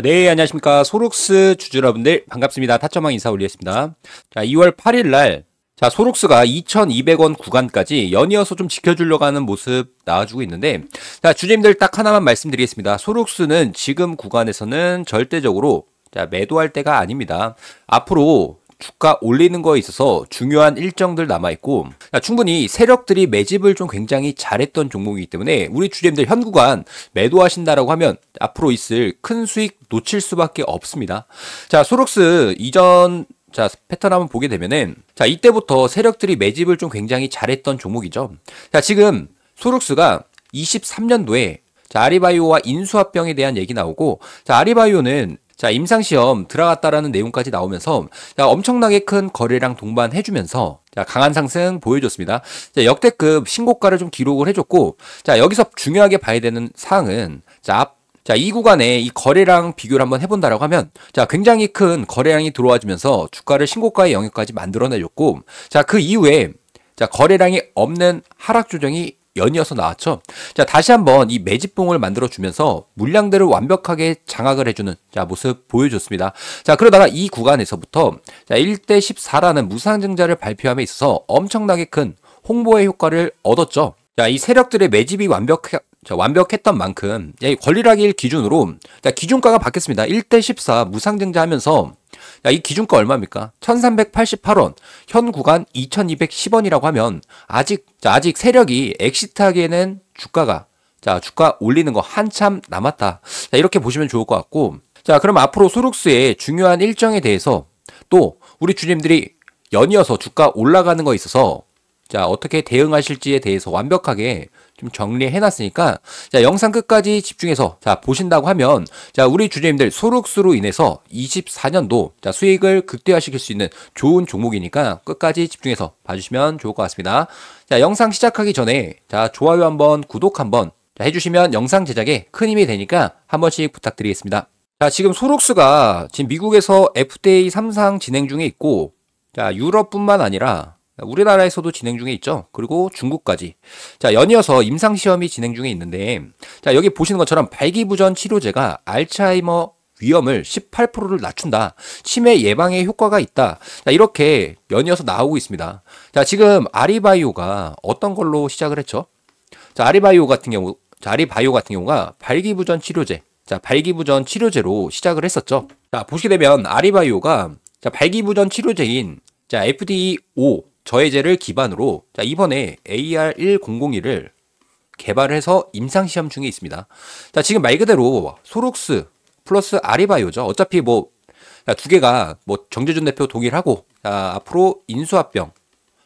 네, 안녕하십니까. 소록스 주주 여러분들 반갑습니다. 타점왕 인사 올리겠습니다. 자, 2월 8일 날 자, 소록스가 2,200원 구간까지 연이어서 좀 지켜주려고 하는 모습 나와주고 있는데, 자, 주주님들 딱 하나만 말씀드리겠습니다. 소록스는 지금 구간에서는 절대적으로 자, 매도할 때가 아닙니다. 앞으로 주가 올리는 거에 있어서 중요한 일정들 남아있고 아, 충분히 세력들이 매집을 좀 굉장히 잘했던 종목이기 때문에 우리 주제님들 현구간 매도하신다라고 하면 앞으로 있을 큰 수익 놓칠 수밖에 없습니다. 자, 소록스 이전 자, 패턴 한번 보게 되면은 자, 이때부터 세력들이 매집을 좀 굉장히 잘했던 종목이죠. 자, 지금 소록스가 23년도에 자, 아리바이오와 인수합병에 대한 얘기 나오고, 자, 아리바이오는 자, 임상시험 들어갔다라는 내용까지 나오면서 자, 엄청나게 큰 거래량 동반해주면서 자, 강한 상승 보여줬습니다. 자, 역대급 신고가를 좀 기록을 해줬고 자, 여기서 중요하게 봐야 되는 사항은 자, 앞 자, 이 구간에 이 거래량 비교를 한번 해본다라고 하면, 자, 굉장히 큰 거래량이 들어와주면서 주가를 신고가의 영역까지 만들어내줬고, 자, 그 이후에, 자, 거래량이 없는 하락 조정이 연이어서 나왔죠. 자, 다시 한번 이 매집봉을 만들어 주면서 물량들을 완벽하게 장악을 해주는 자, 모습 보여줬습니다. 자, 그러다가 이 구간에서부터 자, 1대 14라는 무상증자를 발표함에 있어서 엄청나게 큰 홍보의 효과를 얻었죠. 자, 이 세력들의 매집이 완벽, 자, 완벽했던 만큼 권리락일 기준으로 자, 기준가가 바뀌었습니다. 1대 14 무상증자 하면서 야, 이 기준가 얼마입니까? 1388원, 현 구간 2210원이라고 하면 아직 자, 아직 세력이 엑시트하기에는 주가가 자, 주가 올리는 거 한참 남았다. 자, 이렇게 보시면 좋을 것 같고 자, 그럼 앞으로 소룩스의 중요한 일정에 대해서 또 우리 주님들이 연이어서 주가 올라가는 거에 있어서 자, 어떻게 대응하실지에 대해서 완벽하게 좀 정리해 놨으니까 자, 영상 끝까지 집중해서 자, 보신다고 하면 자, 우리 주주님들 소록수로 인해서 24년도 자, 수익을 극대화시킬 수 있는 좋은 종목이니까 끝까지 집중해서 봐주시면 좋을 것 같습니다. 자, 영상 시작하기 전에 자, 좋아요 한번 구독 한번 자, 해주시면 영상 제작에 큰 힘이 되니까 한 번씩 부탁드리겠습니다. 자, 지금 소록수가 지금 미국에서 FDA 3상 진행 중에 있고 자, 유럽뿐만 아니라 우리나라에서도 진행 중에 있죠. 그리고 중국까지. 자, 연이어서 임상시험이 진행 중에 있는데, 자, 여기 보시는 것처럼 발기부전 치료제가 알츠하이머 위험을 18%를 낮춘다. 치매 예방에 효과가 있다. 자, 이렇게 연이어서 나오고 있습니다. 자, 지금 아리바이오가 어떤 걸로 시작을 했죠? 자, 아리바이오 같은 경우, 자, 아리바이오 같은 경우가 발기부전 치료제, 자, 발기부전 치료제로 시작을 했었죠. 자, 보시게 되면 아리바이오가 자, 발기부전 치료제인 자, FDA5 저해제를 기반으로 자, 이번에 AR1001을 개발해서 임상시험 중에 있습니다. 자, 지금 말 그대로 소록스 플러스 아리바이오죠. 어차피 뭐, 두 개가 뭐 정재준 대표 동일하고, 자, 앞으로 인수합병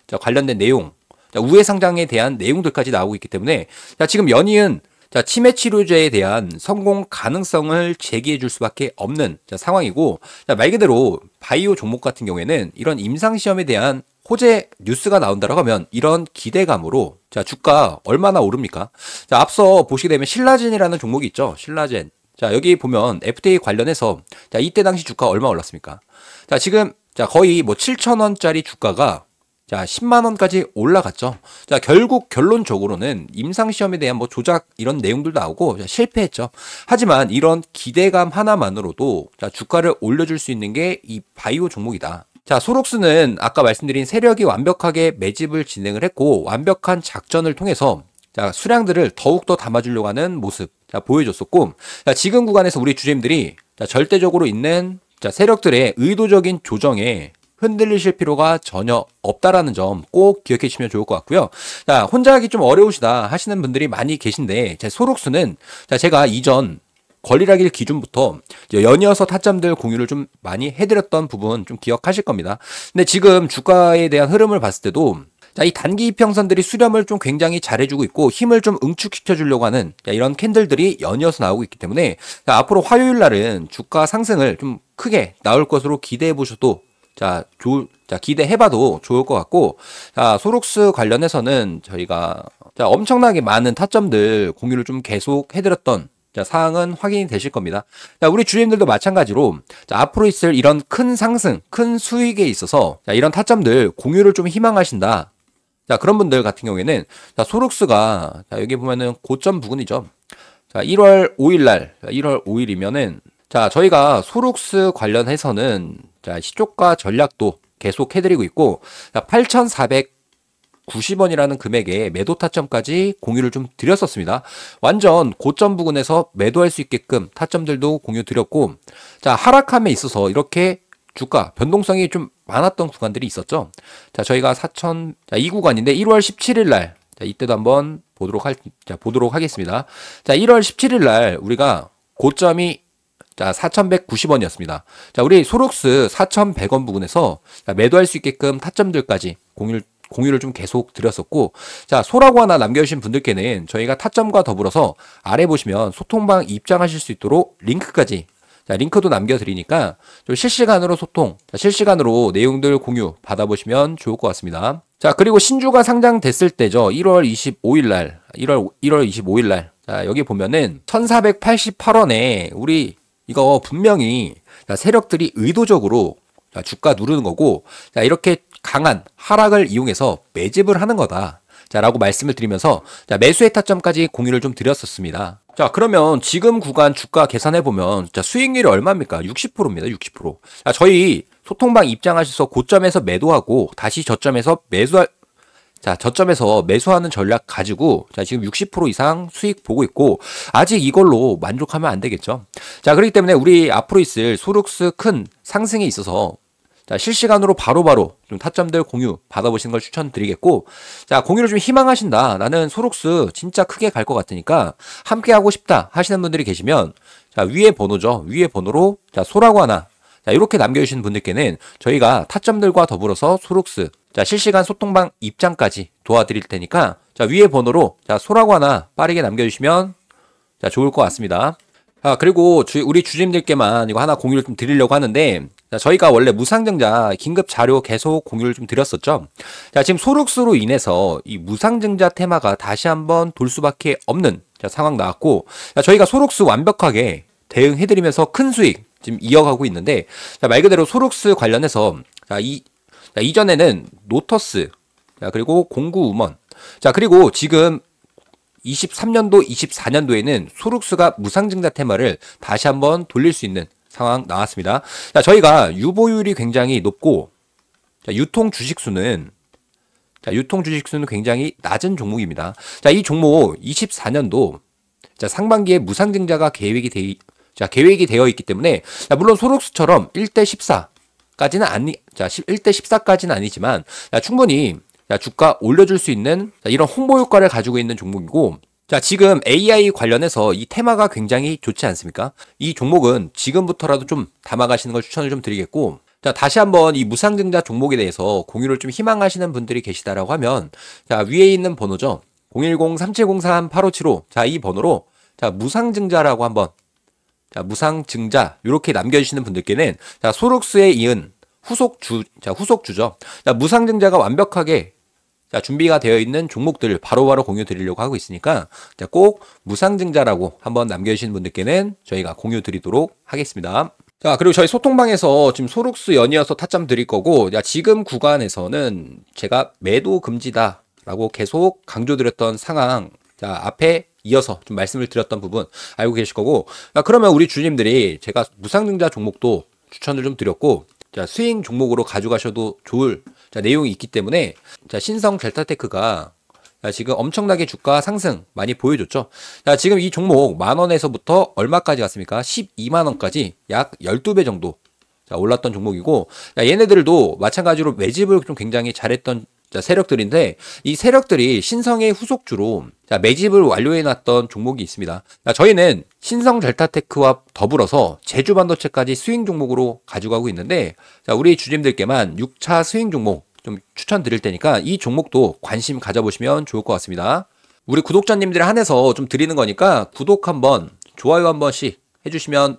자, 관련된 내용, 자, 우회 상장에 대한 내용들까지 나오고 있기 때문에, 자, 지금 연이은 자, 치매 치료제에 대한 성공 가능성을 제기해 줄 수밖에 없는 자, 상황이고, 자, 말 그대로 바이오 종목 같은 경우에는 이런 임상시험에 대한 호재 뉴스가 나온다라고 하면 이런 기대감으로 자 주가 얼마나 오릅니까? 자 앞서 보시게 되면 신라젠이라는 종목이 있죠. 신라젠. 자 여기 보면 FTA 관련해서 자 이때 당시 주가 얼마 올랐습니까? 자 지금 자 거의 뭐 7천 원짜리 주가가 자, 10만 원까지 올라갔죠. 자, 결국 결론적으로는 임상 시험에 대한 뭐 조작 이런 내용들 도 나오고 자, 실패했죠. 하지만 이런 기대감 하나만으로도 자, 주가를 올려 줄수 있는 게 이 바이오 종목이다. 자, 소록스는 아까 말씀드린 세력이 완벽하게 매집을 진행을 했고 완벽한 작전을 통해서 자, 수량들을 더욱더 담아주려고 하는 모습 자, 보여줬었고 자, 지금 구간에서 우리 주임들이 절대적으로 있는 자, 세력들의 의도적인 조정에 흔들리실 필요가 전혀 없다라는 점 꼭 기억해 주시면 좋을 것 같고요. 자, 혼자 하기 좀 어려우시다 하시는 분들이 많이 계신데 제 소록수는 자, 제가 이전 권리라길 기준부터 연이어서 타점들 공유를 좀 많이 해드렸던 부분 좀 기억하실 겁니다. 근데 지금 주가에 대한 흐름을 봤을 때도 자, 이 단기 이평선들이 수렴을 좀 굉장히 잘해주고 있고 힘을 좀 응축시켜 주려고 하는 이런 캔들들이 연이어서 나오고 있기 때문에 자, 앞으로 화요일 날은 주가 상승을 좀 크게 나올 것으로 기대해 보셔도 자, 좋, 자, 기대해봐도 좋을 것 같고, 자, 소록스 관련해서는 저희가, 자, 엄청나게 많은 타점들 공유를 좀 계속 해드렸던 자, 사항은 확인이 되실 겁니다. 자, 우리 주임들도 마찬가지로 자, 앞으로 있을 이런 큰 상승, 큰 수익에 있어서 자, 이런 타점들 공유를 좀 희망하신다. 자, 그런 분들 같은 경우에는 자, 소룩스가 자, 여기 보면은 고점 부근이죠. 자, 1월 5일 날, 1월 5일이면은 자, 저희가 소룩스 관련해서는 자, 시초가 전략도 계속 해드리고 있고 자, 8,400 90원이라는 금액에 매도 타점까지 공유를 좀 드렸었습니다. 완전 고점 부근에서 매도할 수 있게끔 타점들도 공유 드렸고, 자, 하락함에 있어서 이렇게 주가 변동성이 좀 많았던 구간들이 있었죠. 자, 저희가 4천, 자, 이 구간인데 1월 17일 날, 자, 이때도 한번 보도록 할, 자, 보도록 하겠습니다. 자, 1월 17일 날 우리가 고점이 자, 4,190원이었습니다. 자, 우리 소록스 4,100원 부근에서 매도할 수 있게끔 타점들까지 공유를 공유를 좀 계속 드렸었고 자 소라고 하나 남겨주신 분들께는 저희가 타점과 더불어서 아래 보시면 소통방 입장하실 수 있도록 링크까지 자, 링크도 남겨드리니까 좀 실시간으로 소통, 자, 실시간으로 내용들 공유 받아보시면 좋을 것 같습니다. 자, 그리고 신주가 상장됐을 때죠. 1월 25일 날, 1월, 1월 25일 날. 자, 여기 보면은 1488원에 우리 이거 분명히 자, 세력들이 의도적으로 아, 주가 누르는 거고 자, 이렇게 강한 하락을 이용해서 매집을 하는 거다. 라고 말씀을 드리면서 자, 매수의 타점까지 공유를 좀 드렸었습니다. 자, 그러면 지금 구간 주가 계산해 보면 자, 수익률이 얼마입니까? 60%입니다. 60%. 자, 저희 소통방 입장하셔서 고점에서 매도하고 다시 저점에서 매수할 자, 저점에서 매수하는 전략 가지고 자, 지금 60% 이상 수익 보고 있고 아직 이걸로 만족하면 안 되겠죠. 자, 그렇기 때문에 우리 앞으로 있을 소룩스 큰 상승에 있어서 자, 실시간으로 바로바로 바로 좀 타점들 공유 받아보시는 걸 추천드리겠고, 자, 공유를 좀 희망하신다. 나는 소록스 진짜 크게 갈 것 같으니까 함께 하고 싶다 하시는 분들이 계시면, 자, 위에 번호죠. 위에 번호로, 자, 소라고 하나. 자, 이렇게 남겨주신 분들께는 저희가 타점들과 더불어서 소록스, 자, 실시간 소통방 입장까지 도와드릴 테니까, 자, 위에 번호로, 자, 소라고 하나 빠르게 남겨주시면, 자, 좋을 것 같습니다. 아, 그리고 주, 우리 주주님들께만 이거 하나 공유를 좀 드리려고 하는데, 자, 저희가 원래 무상증자 긴급 자료 계속 공유를 좀 드렸었죠. 자, 지금 소륵수로 인해서 이 무상증자 테마가 다시 한번 돌 수밖에 없는 자, 상황 나왔고, 자, 저희가 소륵수 완벽하게 대응해드리면서 큰 수익 지금 이어가고 있는데, 자, 말 그대로 소륵수 관련해서, 자, 이, 자, 이전에는 노터스, 자, 그리고 공구음원, 자, 그리고 지금 23년도, 24년도에는 소륵수가 무상증자 테마를 다시 한번 돌릴 수 있는 상황 나왔습니다. 자, 저희가 유보율이 굉장히 높고 자, 유통 주식수는 자, 유통 주식수는 굉장히 낮은 종목입니다. 자, 이 종목 24년도 자, 상반기에 무상증자가 계획이 되, 자, 계획이 되어 있기 때문에 자, 물론 소록수처럼 1대 14 까지는 아니 자, 1대 14까지는 아니지만 자, 충분히 자, 주가 올려줄 수 있는 자, 이런 홍보 효과를 가지고 있는 종목이고 자, 지금 AI 관련해서 이 테마가 굉장히 좋지 않습니까? 이 종목은 지금부터라도 좀 담아가시는 걸 추천을 좀 드리겠고, 자, 다시 한번 이 무상증자 종목에 대해서 공유를 좀 희망하시는 분들이 계시다라고 하면, 자, 위에 있는 번호죠. 010-3703-8575. 자, 이 번호로, 자, 무상증자라고 한번, 자, 무상증자, 이렇게 남겨주시는 분들께는, 자, 소룩스에 이은 후속주, 자, 후속주죠. 자, 무상증자가 완벽하게 준비가 되어 있는 종목들 바로바로 공유 드리려고 하고 있으니까 꼭 무상증자라고 한번 남겨주신 분들께는 저희가 공유 드리도록 하겠습니다. 자, 그리고 저희 소통방에서 지금 소록수 연이어서 타점 드릴 거고, 야, 지금 구간에서는 제가 매도 금지다. 라고 계속 강조드렸던 상황, 자, 앞에 이어서 좀 말씀을 드렸던 부분 알고 계실 거고, 자, 그러면 우리 주님들이 제가 무상증자 종목도 추천을 좀 드렸고, 자, 스윙 종목으로 가져가셔도 좋을 자, 내용이 있기 때문에 자, 신성 델타테크가 자, 지금 엄청나게 주가 상승 많이 보여줬죠. 자, 지금 이 종목 만 원에서부터 얼마까지 갔습니까? 12만 원까지 약 12배 정도 자, 올랐던 종목이고 자, 얘네들도 마찬가지로 매집을 좀 굉장히 잘했던 자, 세력들인데 이 세력들이 신성의 후속주로 자, 매집을 완료해놨던 종목이 있습니다. 자, 저희는 신성 델타테크와 더불어서 제주 반도체까지 수익 종목으로 가지고 가고 있는데 자, 우리 주주님들께만 6차 수익 종목 좀 추천드릴 테니까 이 종목도 관심 가져보시면 좋을 것 같습니다. 우리 구독자님들 한해서 좀 드리는 거니까 구독 한번, 좋아요 한 번씩 해주시면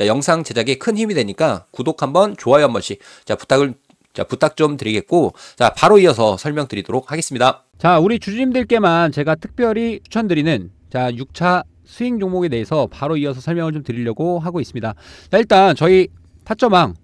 영상 제작에 큰 힘이 되니까 구독 한번, 좋아요 한 번씩 자 부탁을 자, 부탁 좀 드리겠고, 자, 바로 이어서 설명드리도록 하겠습니다. 자, 우리 주주님들께만 제가 특별히 추천드리는, 자, 6차 스윙 종목에 대해서 바로 이어서 설명을 좀 드리려고 하고 있습니다. 자, 일단 저희 타점왕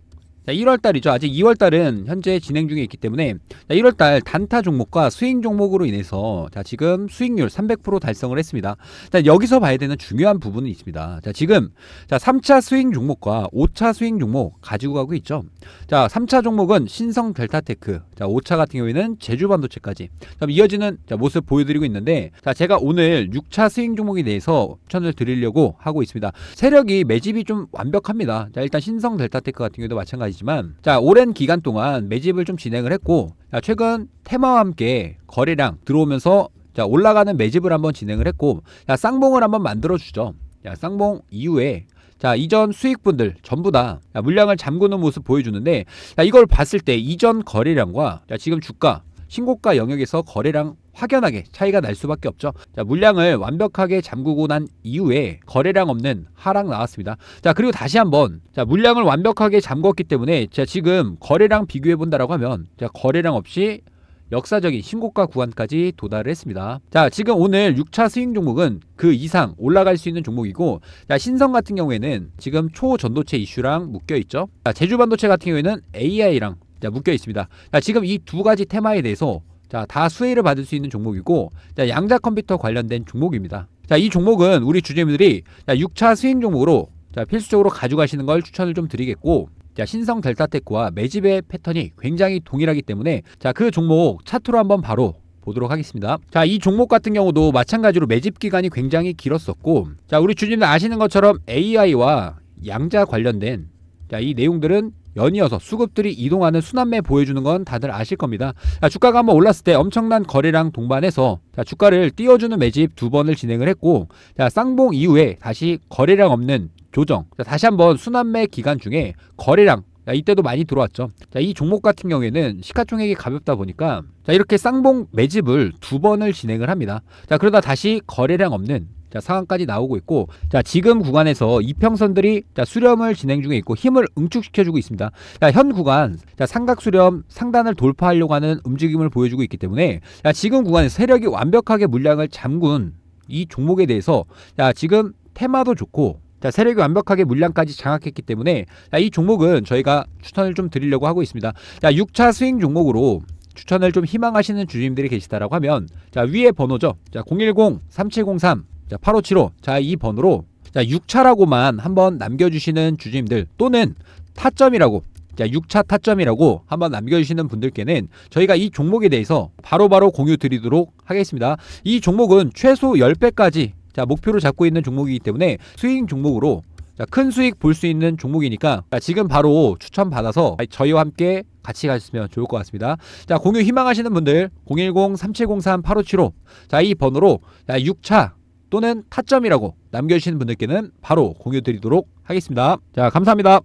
자, 1월달이죠. 아직 2월달은 현재 진행 중에 있기 때문에 자, 1월달 단타 종목과 수익 종목으로 인해서 자, 지금 수익률 300% 달성을 했습니다. 자, 여기서 봐야 되는 중요한 부분은 있습니다. 자, 지금 자, 3차 수익 종목과 5차 수익 종목 가지고 가고 있죠. 자, 3차 종목은 신성 델타테크 자, 5차 같은 경우에는 제주 반도체까지. 그럼 이어지는 자, 모습 보여드리고 있는데 자, 제가 오늘 6차 스윙 종목에 대해서 추천을 드리려고 하고 있습니다. 세력이 매집이 좀 완벽합니다. 자, 일단 신성 델타테크 같은 경우도 마찬가지지만 자, 오랜 기간 동안 매집을 좀 진행을 했고 자, 최근 테마와 함께 거래량 들어오면서 자, 올라가는 매집을 한번 진행을 했고 자, 쌍봉을 한번 만들어 주죠. 자, 쌍봉 이후에 자, 이전 수익분들 전부 다 물량을 잠그는 모습 보여주는데 자, 이걸 봤을 때 이전 거래량과 자, 지금 주가 신고가 영역에서 거래량 확연하게 차이가 날 수밖에 없죠. 자, 물량을 완벽하게 잠그고 난 이후에 거래량 없는 하락 나왔습니다. 자, 그리고 다시 한번 자, 물량을 완벽하게 잠궜기 때문에 자, 지금 거래량 비교해 본다라고 하면 자, 거래량 없이 역사적인 신고가 구간까지 도달했습니다. 자, 지금 오늘 6차 스윙 종목은 그 이상 올라갈 수 있는 종목이고 자, 신성 같은 경우에는 지금 초전도체 이슈랑 묶여 있죠. 자, 제주 반도체 같은 경우에는 AI랑 자, 묶여 있습니다. 자, 지금 이 두 가지 테마에 대해서 자, 다 수혜를 받을 수 있는 종목이고 자, 양자 컴퓨터 관련된 종목입니다. 자, 이 종목은 우리 주제미들이 6차 스윙 종목으로 자, 필수적으로 가져가시는 걸 추천을 좀 드리겠고 자, 신성 델타테크와 매집의 패턴이 굉장히 동일하기 때문에 자, 그 종목 차트로 한번 바로 보도록 하겠습니다. 자, 이 종목 같은 경우도 마찬가지로 매집 기간이 굉장히 길었었고 자, 우리 주님들 아시는 것처럼 AI와 양자 관련된 자, 이 내용들은 연이어서 수급들이 이동하는 순환매 보여주는 건 다들 아실 겁니다. 자, 주가가 한번 올랐을 때 엄청난 거래량 동반해서 자, 주가를 띄워주는 매집 두 번을 진행을 했고 자, 쌍봉 이후에 다시 거래량 없는 조정 자, 다시 한번 순환매 기간 중에 거래량 자, 이때도 많이 들어왔죠. 자, 이 종목 같은 경우에는 시가총액이 가볍다 보니까 자, 이렇게 쌍봉 매집을 두 번을 진행을 합니다. 자, 그러다 다시 거래량 없는 자, 상황까지 나오고 있고 자, 지금 구간에서 이평선들이 자, 수렴을 진행 중에 있고 힘을 응축시켜 주고 있습니다. 자, 현 구간 자, 삼각 수렴 상단을 돌파하려고 하는 움직임을 보여주고 있기 때문에 자, 지금 구간에 세력이 완벽하게 물량을 잠군 이 종목에 대해서 자, 지금 테마도 좋고 자, 세력이 완벽하게 물량까지 장악했기 때문에 자, 이 종목은 저희가 추천을 좀 드리려고 하고 있습니다. 자, 6차 스윙 종목으로 추천을 좀 희망하시는 주주님들이 계시다라고 하면 자, 위에 번호죠. 자, 010 3703 자, 8575. 자, 이 번호로 자, 6차라고만 한번 남겨주시는 주주님들 또는 타점이라고 자, 6차 타점이라고 한번 남겨주시는 분들께는 저희가 이 종목에 대해서 바로바로 공유 드리도록 하겠습니다. 이 종목은 최소 10배까지 자, 목표를 잡고 있는 종목이기 때문에 스윙 종목으로 자, 큰 수익 볼 수 있는 종목이니까 자, 지금 바로 추천받아서 저희와 함께 같이 가셨으면 좋을 것 같습니다. 자, 공유 희망하시는 분들 010-3703-8575 자, 이 번호로 자, 6차 또는 타점이라고 남겨주시는 분들께는 바로 공유 드리도록 하겠습니다. 자, 감사합니다.